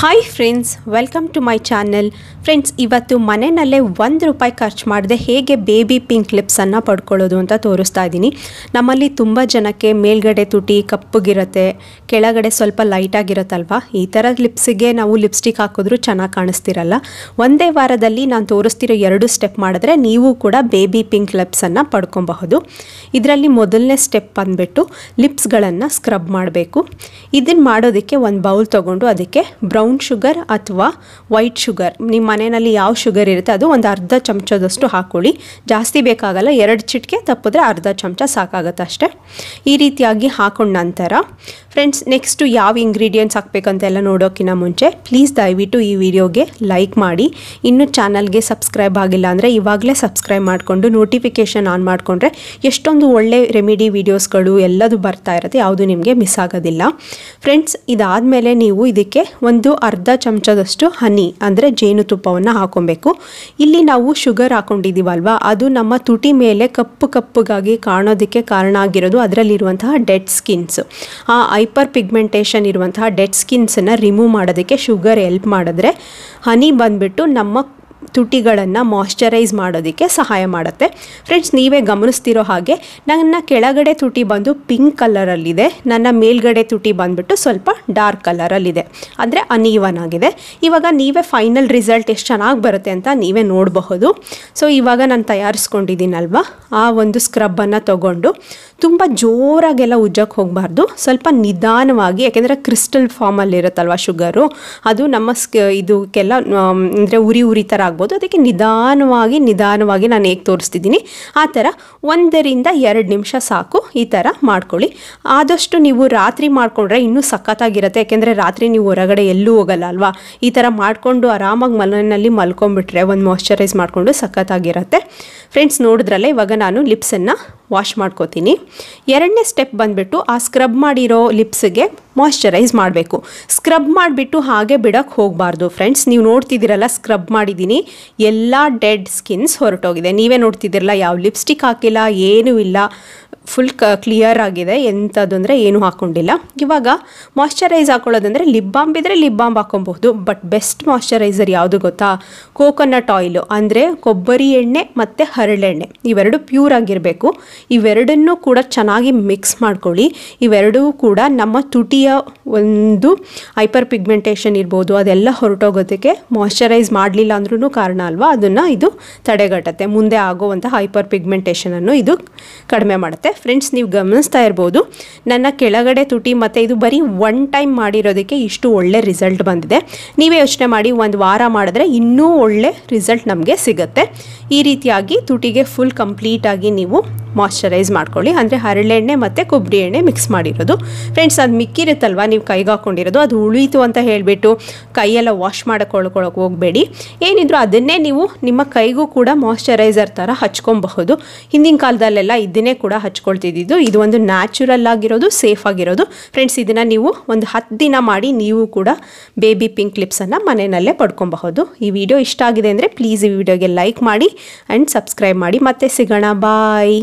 hi friends welcome to my channel friends ಇವತ್ತು ಮನೆಯಲ್ಲೇ ಒಂದು ರೂಪಾಯಿ ಖರ್ಚು ಮಾಡಿದೆ ಹೇಗೆ ಬೇಬಿ ಪಿಂಕ್ ಲಿಪ್ಸನ್ನು ಪಡ್ಕೊಳ್ಳೋದು ಅಂತ ತೋರಿಸ್ತಾ ಇದ್ದೀನಿ ನಮ್ಮಲ್ಲಿ ತುಂಬ ಜನಕ್ಕೆ ಮೇಲ್ಗಡೆ ತುಟಿ ಕಪ್ಪಗಿರುತ್ತೆ ಕೆಳಗಡೆ ಸ್ವಲ್ಪ ಲೈಟಾಗಿರುತ್ತಲ್ವ ಈ ಥರ ಲಿಪ್ಸಿಗೆ ನಾವು ಲಿಪ್ಸ್ಟಿಕ್ ಹಾಕಿದ್ರೂ ಚೆನ್ನಾಗಿ ಕಾಣಿಸ್ತಿರಲ್ಲ ಒಂದೇ ವಾರದಲ್ಲಿ ನಾನು ತೋರಿಸ್ತಿರೋ ಎರಡು ಸ್ಟೆಪ್ ಮಾಡಿದ್ರೆ ನೀವು ಕೂಡ ಬೇಬಿ ಪಿಂಕ್ ಲಿಪ್ಸನ್ನು ಪಡ್ಕೊಬಹುದು ಇದರಲ್ಲಿ ಮೊದಲನೇ ಸ್ಟೆಪ್ ಅಂದ್ಬಿಟ್ಟು ಲಿಪ್ಸ್ಗಳನ್ನು ಸ್ಕ್ರಬ್ ಮಾಡಬೇಕು ಇದನ್ನು ಮಾಡೋದಕ್ಕೆ ಒಂದು ಬೌಲ್ ತೊಗೊಂಡು ಅದಕ್ಕೆ ಬ್ರೌನ್ ಬ್ರೌನ್ ಶುಗರ್ ಅಥವಾ ವೈಟ್ ಶುಗರ್ ನಿಮ್ಮ ಮನೆಯಲ್ಲಿ ಯಾವ ಶುಗರ್ ಇರುತ್ತೆ ಅದು ಒಂದು ಅರ್ಧ ಚಮಚದಷ್ಟು ಹಾಕ್ಕೊಳ್ಳಿ ಜಾಸ್ತಿ ಬೇಕಾಗಲ್ಲ ಎರಡು ಚಿಟಿಕೆ ತಪ್ಪಿದ್ರೆ ಅರ್ಧ ಚಮಚ ಸಾಕಾಗುತ್ತೆ ಅಷ್ಟೇ ಈ ರೀತಿಯಾಗಿ ಹಾಕೊಂಡ ನಂತರ ಫ್ರೆಂಡ್ಸ್ ನೆಕ್ಸ್ಟು ಯಾವ ಇಂಗ್ರೀಡಿಯೆಂಟ್ಸ್ ಹಾಕಬೇಕಂತೆಲ್ಲ ನೋಡೋಕ್ಕಿಂತ ಮುಂಚೆ ಪ್ಲೀಸ್ ದಯವಿಟ್ಟು ಈ ವಿಡಿಯೋಗೆ ಲೈಕ್ ಮಾಡಿ ಇನ್ನೂ ಚಾನಲ್ಗೆ ಸಬ್ಸ್ಕ್ರೈಬ್ ಆಗಿಲ್ಲ ಅಂದರೆ ಇವಾಗಲೇ ಸಬ್ಸ್ಕ್ರೈಬ್ ಮಾಡಿಕೊಂಡು ನೋಟಿಫಿಕೇಷನ್ ಆನ್ ಮಾಡಿಕೊಂಡ್ರೆ ಎಷ್ಟೊಂದು ಒಳ್ಳೆ ರೆಮಿಡಿ ವೀಡಿಯೋಸ್ಗಳು ಎಲ್ಲದು ಬರ್ತಾ ಇರುತ್ತೆ ಯಾವುದು ನಿಮಗೆ ಮಿಸ್ ಆಗೋದಿಲ್ಲ ಫ್ರೆಂಡ್ಸ್ ಇದಾದಮೇಲೆ ನೀವು ಇದಕ್ಕೆ ಒಂದು ಅರ್ಧ ಚಮಚದಷ್ಟು ಹನಿ ಅಂದರೆ ಜೇನುತುಪ್ಪವನ್ನು ಹಾಕೊಬೇಕು ಇಲ್ಲಿ ನಾವು ಶುಗರ್ ಹಾಕೊಂಡಿದ್ದೀವಲ್ವ ಅದು ನಮ್ಮ ತುಟಿ ಮೇಲೆ ಕಪ್ಪು ಕಪ್ಪುಗಾಗಿ ಕಾಣೋದಕ್ಕೆ ಕಾರಣ ಆಗಿರೋದು ಅದರಲ್ಲಿರುವಂತಹ ಡೆಡ್ ಸ್ಕಿನ್ಸ್ ಆ ಹೈಪರ್ ಪಿಗ್ಮೆಂಟೇಷನ್ ಇರುವಂತಹ ಡೆಡ್ ಸ್ಕಿನ್ಸನ್ನು ರಿಮೂವ್ ಮಾಡೋದಕ್ಕೆ ಶುಗರ್ ಎಲ್ಪ್ ಮಾಡಿದ್ರೆ ಹನಿ ಬಂದುಬಿಟ್ಟು ನಮ್ಮ ತುಟಿಗಳನ್ನು ಮಾಯಶ್ಚರೈಸ್ ಮಾಡೋದಕ್ಕೆ ಸಹಾಯ ಮಾಡುತ್ತೆ ಫ್ರೆಂಡ್ಸ್ ನೀವೇ ಗಮನಿಸ್ತಿರೋ ಹಾಗೆ ನನ್ನ ಕೆಳಗಡೆ ತುಟಿ ಬಂದು ಪಿಂಕ್ ಕಲರಲ್ಲಿದೆ ನನ್ನ ಮೇಲ್ಗಡೆ ತುಟಿ ಬಂದುಬಿಟ್ಟು ಸ್ವಲ್ಪ ಡಾರ್ಕ್ ಕಲರಲ್ಲಿದೆ ಅಂದರೆ ಅನೀವನ್ ಆಗಿದೆ ಇವಾಗ ನೀವೇ ಫೈನಲ್ ರಿಸಲ್ಟ್ ಎಷ್ಟು ಚೆನ್ನಾಗಿ ಬರುತ್ತೆ ಅಂತ ನೀವೇ ನೋಡಬಹುದು ಸೊ ಇವಾಗ ನಾನು ತಯಾರಿಸ್ಕೊಂಡಿದ್ದೀನಲ್ವ ಆ ಒಂದು ಸ್ಕ್ರಬ್ಬನ್ನು ತಗೊಂಡು ತುಂಬ ಜೋರಾಗೆಲ್ಲ ಉಜ್ಜಕ್ಕೆ ಹೋಗಬಾರ್ದು ಸ್ವಲ್ಪ ನಿಧಾನವಾಗಿ ಯಾಕೆಂದರೆ ಕ್ರಿಸ್ಟಲ್ ಫಾರ್ಮಲ್ಲಿರುತ್ತಲ್ವ ಶುಗರು ಅದು ನಮ್ಮ ಸ್ಕ ಇದಕ್ಕೆಲ್ಲ ಅಂದರೆ ಉರಿ ಉರಿ ಥರ ಆಗ್ಬೋದು ಅದಕ್ಕೆ ನಿಧಾನವಾಗಿ ನಿಧಾನವಾಗಿ ನಾನು ಹೇಗೆ ತೋರಿಸ್ತಿದ್ದೀನಿ ಆ ಥರ ಒಂದರಿಂದ ಎರಡು ನಿಮಿಷ ಸಾಕು ಈ ಥರ ಮಾಡ್ಕೊಳ್ಳಿ ಆದಷ್ಟು ನೀವು ರಾತ್ರಿ ಮಾಡಿಕೊಂಡ್ರೆ ಇನ್ನೂ ಸಖತ್ತಾಗಿರುತ್ತೆ ಯಾಕೆಂದರೆ ರಾತ್ರಿ ನೀವು ಹೊರಗಡೆ ಎಲ್ಲೂ ಹೋಗಲ್ಲ ಅಲ್ವಾ ಈ ಥರ ಮಾಡಿಕೊಂಡು ಆರಾಮಾಗಿ ಮಲನಲ್ಲಿ ಮಲ್ಕೊಂಡ್ಬಿಟ್ರೆ ಒಂದು ಮಾಯಶ್ಚರೈಸ್ ಮಾಡಿಕೊಂಡು ಸಖತ್ತಾಗಿರುತ್ತೆ ಫ್ರೆಂಡ್ಸ್ ನೋಡಿದ್ರಲ್ಲ ಇವಾಗ ನಾನು ಲಿಪ್ಸನ್ನು ವಾಶ್ ಮಾಡ್ಕೋತೀನಿ ಎರಡನೇ ಸ್ಟೆಪ್ ಬಂದುಬಿಟ್ಟು ಆ ಸ್ಕ್ರಬ್ ಮಾಡಿರೋ ಲಿಪ್ಸ್ಗೆ ಮಾಯಶ್ಚರೈಸ್ ಮಾಡಬೇಕು ಸ್ಕ್ರಬ್ ಮಾಡಿಬಿಟ್ಟು ಹಾಗೆ ಬಿಡೋಕ್ಕೆ ಹೋಗಬಾರ್ದು ಫ್ರೆಂಡ್ಸ್ ನೀವು ನೋಡ್ತಿದ್ದೀರಲ್ಲ ಸ್ಕ್ರಬ್ ಮಾಡಿದ್ದೀನಿ ಎಲ್ಲ ಡೆಡ್ ಸ್ಕಿನ್ಸ್ ಹೊರಟೋಗಿದೆ ನೀವೇ ನೋಡ್ತಿದ್ದೀರಲ್ಲ ಯಾವ ಲಿಪ್ಸ್ಟಿಕ್ ಹಾಕಿಲ್ಲ ಏನೂ ಇಲ್ಲ ಫುಲ್ ಕ ಕ್ಲಿಯರ್ ಆಗಿದೆ ಎಂಥದ್ದು ಅಂದರೆ ಏನೂ ಹಾಕ್ಕೊಂಡಿಲ್ಲ ಇವಾಗ ಮಾಯಶ್ಚರೈಸ್ ಹಾಕೊಳ್ಳೋದಂದರೆ ಲಿಪ್ ಬಾಂಬ್ ಇದ್ದರೆ ಲಿಪ್ ಬಾಂಬ್ ಹಾಕೊಬಹುದು ಬಟ್ ಬೆಸ್ಟ್ ಮಾಯಶ್ಚರೈಸರ್ ಯಾವುದು ಗೊತ್ತಾ ಕೋಕೋನಟ್ ಆಯಿಲು ಅಂದರೆ ಕೊಬ್ಬರಿ ಎಣ್ಣೆ ಮತ್ತು ಹರಳೆಣ್ಣೆ ಇವೆರಡು ಪ್ಯೂರ್ ಆಗಿರಬೇಕು ಇವೆರಡನ್ನೂ ಕೂಡ ಚೆನ್ನಾಗಿ ಮಿಕ್ಸ್ ಮಾಡ್ಕೊಳ್ಳಿ ಇವೆರಡೂ ಕೂಡ ನಮ್ಮ ತುಟಿಯ ಒಂದು ಹೈಪರ್ ಪಿಗ್ಮೆಂಟೇಷನ್ ಇರ್ಬೋದು ಅದೆಲ್ಲ ಹೊರಟೋಗೋದಕ್ಕೆ ಮಾಯಶ್ಚರೈಸ್ ಮಾಡಲಿಲ್ಲ ಅಂದ್ರೂ ಕಾರಣ ಅಲ್ವಾ ಅದನ್ನು ಇದು ತಡೆಗಟ್ಟುತ್ತೆ ಮುಂದೆ ಆಗೋವಂಥ ಹೈಪರ್ ಪಿಗ್ಮೆಂಟೇಷನನ್ನು ಇದು ಕಡಿಮೆ ಮಾಡುತ್ತೆ ಫ್ರೆಂಡ್ಸ್ ನೀವು ಗಮನಿಸ್ತಾ ಇರ್ಬೋದು ನನ್ನ ಕೆಳಗಡೆ ತುಟಿ ಮತ್ತು ಇದು ಬರೀ ಒನ್ ಟೈಮ್ ಮಾಡಿರೋದಕ್ಕೆ ಇಷ್ಟು ಒಳ್ಳೆ ರಿಸಲ್ಟ್ ಬಂದಿದೆ ನೀವೇ ಯೋಚನೆ ಮಾಡಿ ಒಂದು ವಾರ ಮಾಡಿದ್ರೆ ಇನ್ನೂ ಒಳ್ಳೆ ರಿಸಲ್ಟ್ ನಮಗೆ ಸಿಗುತ್ತೆ ಈ ರೀತಿಯಾಗಿ ತುಟಿಗೆ ಫುಲ್ ಕಂಪ್ಲೀಟಾಗಿ ನೀವು ಮಾಯಶ್ಚರೈಸ್ ಮಾಡ್ಕೊಳ್ಳಿ ಅಂದರೆ ಹರಳೆಣ್ಣೆ ಮತ್ತು ಕೊಬ್ಬರಿ ಎಣ್ಣೆ ಮಿಕ್ಸ್ ಮಾಡಿರೋದು ಫ್ರೆಂಡ್ಸ್ ಅದು ಮಿಕ್ಕಿರುತ್ತಲ್ವ ನೀವು ಕೈಗೆ ಹಾಕೊಂಡಿರೋದು ಅದು ಉಳಿಯಿತು ಅಂತ ಹೇಳಿಬಿಟ್ಟು ಕೈಯೆಲ್ಲ ವಾಶ್ ಮಾಡ್ಕೊಳ್ಕೊಳಕ್ಕೆ ಹೋಗಬೇಡಿ ಏನಿದ್ರು ಅದನ್ನೇ ನೀವು ನಿಮ್ಮ ಕೈಗೂ ಕೂಡ ಮಾಯಶ್ಚರೈಸರ್ ಥರ ಹಚ್ಕೊಬಹುದು ಹಿಂದಿನ ಕಾಲದಲ್ಲೆಲ್ಲ ಇದನ್ನೇ ಕೂಡ ಹಚ್ಕೊಂಡು ಬಳಸ್ಕೊಳ್ತಿದ್ದು ಇದು ಒಂದು ನ್ಯಾಚುರಲ್ ಆಗಿರೋದು ಸೇಫ್ ಆಗಿರೋದು ಫ್ರೆಂಡ್ಸ್ ಇದನ್ನು ನೀವು ಒಂದು ಹತ್ತು ದಿನ ಮಾಡಿ ನೀವು ಕೂಡ ಬೇಬಿ ಪಿಂಕ್ ಕ್ಲಿಪ್ಸನ್ನು ಮನೆಯಲ್ಲೇ ಪಡ್ಕೊಬಹುದು ಈ ವಿಡಿಯೋ ಇಷ್ಟ ಆಗಿದೆ ಅಂದರೆ ಪ್ಲೀಸ್ ಈ ವಿಡಿಯೋಗೆ ಲೈಕ್ ಮಾಡಿ ಆ್ಯಂಡ್ ಸಬ್ಸ್ಕ್ರೈಬ್ ಮಾಡಿ ಮತ್ತೆ ಸಿಗೋಣ ಬಾಯ್